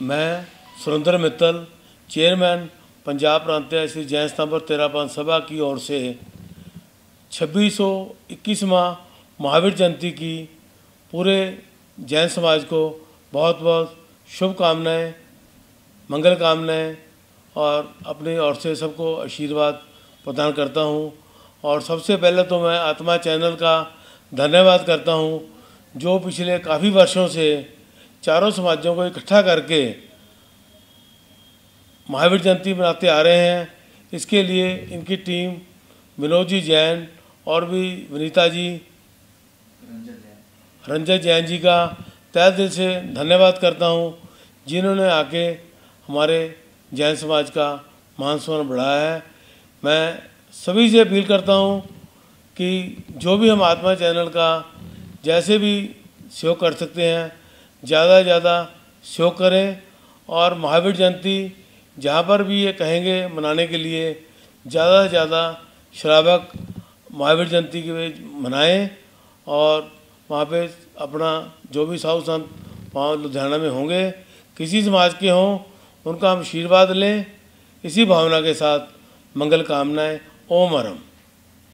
मैं सुरेंद्र मित्तल चेयरमैन पंजाब प्रांत श्री जैन स्तंभ पान सभा की ओर से छब्बीस सौ इक्कीसवा महावीर जयंती की पूरे जैन समाज को बहुत बहुत शुभकामनाएँ मंगल कामनाएँ और अपनी ओर से सबको आशीर्वाद प्रदान करता हूँ और सबसे पहले तो मैं आत्मा चैनल का धन्यवाद करता हूँ जो पिछले काफ़ी वर्षों से चारों समाजों को इकट्ठा करके महावीर जयंती मनाते आ रहे हैं इसके लिए इनकी टीम विनोद जी जैन और भी विनीता जी रंजन जैन जी का तय दिल से धन्यवाद करता हूँ जिन्होंने आके हमारे जैन समाज का मान सम्मान बढ़ाया है मैं सभी से अपील करता हूँ कि जो भी हम आत्मा चैनल का जैसे भी सहयोग कर सकते हैं ज़्यादा से ज़्यादा शो करें और महावीर जयंती जहाँ पर भी ये कहेंगे मनाने के लिए ज़्यादा से ज़्यादा श्रावक महावीर जयंती के मनाएं और वहाँ पे अपना जो भी साहु संत वहाँ लुधियाना में होंगे किसी समाज के हों उनका हम आशीर्वाद लें इसी भावना के साथ मंगल कामनाएं ओम अरम